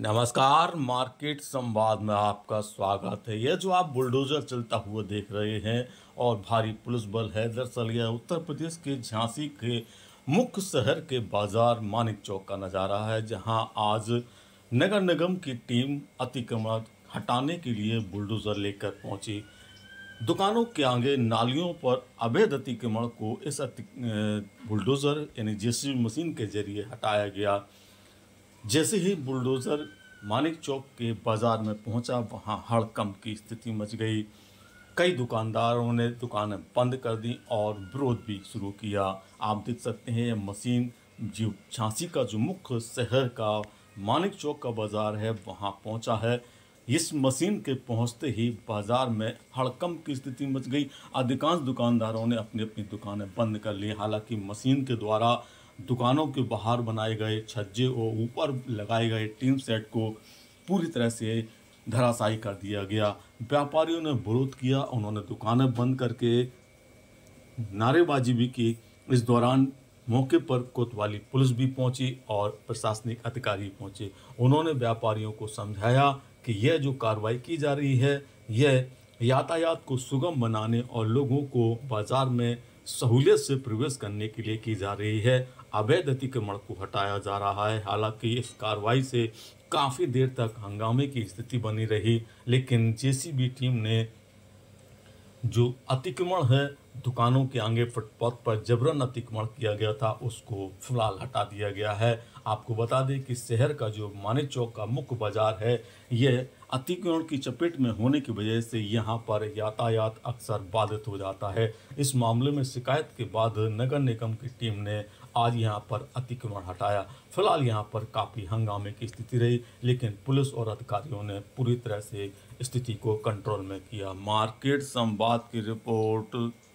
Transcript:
नमस्कार मार्केट संवाद में आपका स्वागत है यह जो आप बुलडोजर चलता हुआ देख रहे हैं और भारी पुलिस बल है दरअसल यह उत्तर प्रदेश के झांसी के मुख्य शहर के बाजार मानिक चौक का नज़ारा है जहां आज नगर निगम की टीम अतिक्रमण हटाने के लिए बुलडोजर लेकर पहुंची दुकानों के आगे नालियों पर अवैध अतिक्रमण को इस अति बुलडोजर यानी जेसीबी मशीन के जरिए हटाया गया जैसे ही बुलडोज़र मानिक चौक के बाज़ार में पहुंचा वहां हड़कंप की स्थिति मच गई कई दुकानदारों ने दुकानें बंद कर दी और विरोध भी शुरू किया आप देख सकते हैं यह मशीन जो झांसी का जो मुख्य शहर का मानिक चौक का बाज़ार है वहां पहुंचा है इस मशीन के पहुंचते ही बाज़ार में हड़कंप की स्थिति मच गई अधिकांश दुकानदारों ने अपनी अपनी दुकानें बंद कर ली हालांकि मशीन के द्वारा दुकानों के बाहर बनाए गए छज्जे और ऊपर लगाए गए टीम सेट को पूरी तरह से धराशाई कर दिया गया व्यापारियों ने विरोध किया उन्होंने दुकानें बंद करके नारेबाजी भी की इस दौरान मौके पर कोतवाली पुलिस भी पहुंची और प्रशासनिक अधिकारी पहुंचे उन्होंने व्यापारियों को समझाया कि यह जो कार्रवाई की जा रही है यह यातायात को सुगम बनाने और लोगों को बाजार में सहूलियत से प्रवेश करने के लिए की जा रही है अवैध अतिक्रमण को हटाया जा रहा है हालांकि इस कार्रवाई से काफ़ी देर तक हंगामे की स्थिति बनी रही लेकिन जेसीबी टीम ने जो अतिक्रमण है दुकानों के आगे फुटपाथ पर जबरन अतिक्रमण किया गया था उसको फिलहाल हटा दिया गया है आपको बता दें कि शहर का जो माने चौक का मुख्य बाजार है यह अतिक्रमण की चपेट में होने की वजह से यहाँ पर यातायात अक्सर बाधित हो जाता है इस मामले में शिकायत के बाद नगर निगम की टीम ने आज यहाँ पर अतिक्रमण हटाया फिलहाल यहाँ पर काफ़ी हंगामे की स्थिति रही लेकिन पुलिस और अधिकारियों ने पूरी तरह से स्थिति को कंट्रोल में किया मार्केट संवाद की रिपोर्ट